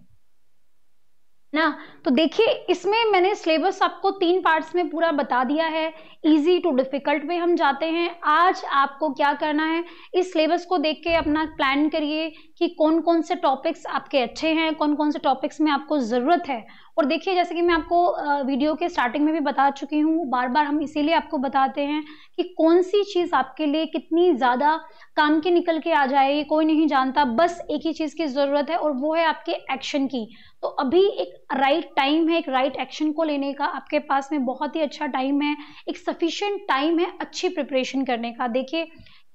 ना तो देखिए इसमें मैंने सिलेबस आपको तीन पार्ट्स में पूरा बता दिया है इजी टू डिफिकल्ट में हम जाते हैं आज आपको क्या करना है इस सिलेबस को देख के अपना प्लान करिए कि कौन कौन से टॉपिक्स आपके अच्छे हैं कौन कौन से टॉपिक्स में आपको ज़रूरत है और देखिए जैसे कि मैं आपको वीडियो के स्टार्टिंग में भी बता चुकी हूँ बार बार हम इसीलिए आपको बताते हैं कि कौन सी चीज़ आपके लिए कितनी ज़्यादा काम की निकल के आ जाएगी कोई नहीं जानता बस एक ही चीज़ की ज़रूरत है और वो है आपके एक्शन की तो अभी एक राइट टाइम है एक राइट एक्शन को लेने का आपके पास में बहुत ही अच्छा टाइम है एक सफिशेंट टाइम है अच्छी प्रिपरेशन करने का देखिए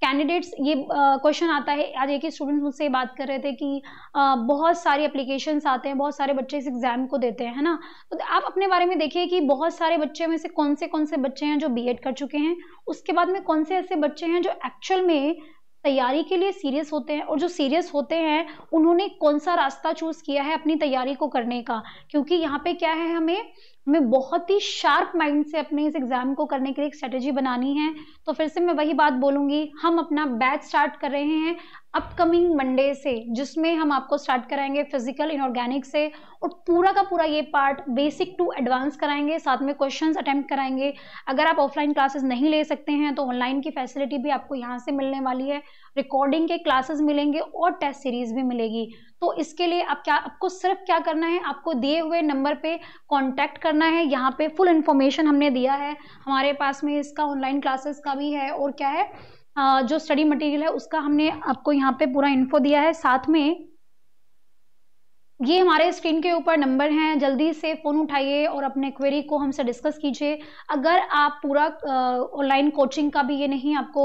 कैंडिडेट्स ये क्वेश्चन आता है आज एक ही स्टूडेंट मुझसे बात कर रहे थे कि uh, बहुत सारी एप्लीकेशन आते हैं बहुत सारे बच्चे इस एग्जाम को देते हैं है ना तो आप अपने बारे में देखिए कि बहुत सारे बच्चे में से कौन से कौन से बच्चे हैं जो बी कर चुके हैं उसके बाद में कौन से ऐसे बच्चे हैं जो एक्चुअल में तैयारी के लिए सीरियस होते हैं और जो सीरियस होते हैं उन्होंने कौन सा रास्ता चूज किया है अपनी तैयारी को करने का क्योंकि यहाँ पे क्या है हमें हमें बहुत ही शार्प माइंड से अपने इस एग्जाम को करने के लिए एक स्ट्रेटेजी बनानी है तो फिर से मैं वही बात बोलूंगी हम अपना बैच स्टार्ट कर रहे हैं अपकमिंग मंडे से जिसमें हम आपको स्टार्ट कराएंगे फिजिकल इनऑर्गेनिक से और पूरा का पूरा ये पार्ट बेसिक टू एडवांस कराएंगे साथ में क्वेश्चंस अटेम्प्ट कराएंगे अगर आप ऑफलाइन क्लासेस नहीं ले सकते हैं तो ऑनलाइन की फैसिलिटी भी आपको यहाँ से मिलने वाली है रिकॉर्डिंग के क्लासेस मिलेंगे और टेस्ट सीरीज भी मिलेगी तो इसके लिए आप क्या आपको सिर्फ क्या करना है आपको दिए हुए नंबर पे कांटेक्ट करना है यहाँ पे फुल इन्फॉर्मेशन हमने दिया है हमारे पास में इसका ऑनलाइन क्लासेस का भी है और क्या है जो स्टडी मटेरियल है उसका हमने आपको यहाँ पे पूरा इन्फो दिया है साथ में ये हमारे स्क्रीन के ऊपर नंबर हैं जल्दी से फ़ोन उठाइए और अपने क्वेरी को हमसे डिस्कस कीजिए अगर आप पूरा ऑनलाइन कोचिंग का भी ये नहीं आपको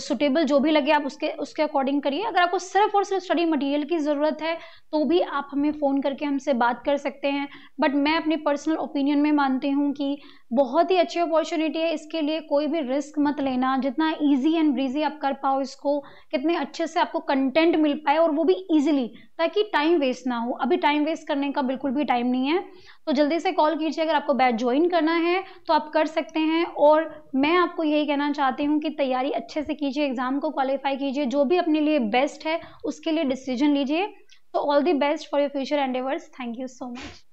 सुटेबल जो भी लगे आप उसके उसके अकॉर्डिंग करिए अगर आपको सिर्फ और सिर्फ स्टडी मटेरियल की ज़रूरत है तो भी आप हमें फ़ोन करके हमसे बात कर सकते हैं बट मैं अपने पर्सनल ओपिनियन में मानती हूँ कि बहुत ही अच्छी अपॉर्चुनिटी है इसके लिए कोई भी रिस्क मत लेना जितना ईजी एंड ब्रीजी आप कर पाओ इसको कितने अच्छे से आपको कंटेंट मिल पाए और वो भी ईजिली ताकि टाइम वेस्ट ना हो अभी टाइम वेस्ट करने का बिल्कुल भी टाइम नहीं है तो जल्दी से कॉल कीजिए अगर आपको बैच ज्वाइन करना है तो आप कर सकते हैं और मैं आपको यही कहना चाहती हूँ कि तैयारी अच्छे से कीजिए एग्ज़ाम को क्वालिफाई कीजिए जो भी अपने लिए बेस्ट है उसके लिए डिसीजन लीजिए तो all the best for your future endeavours thank you so much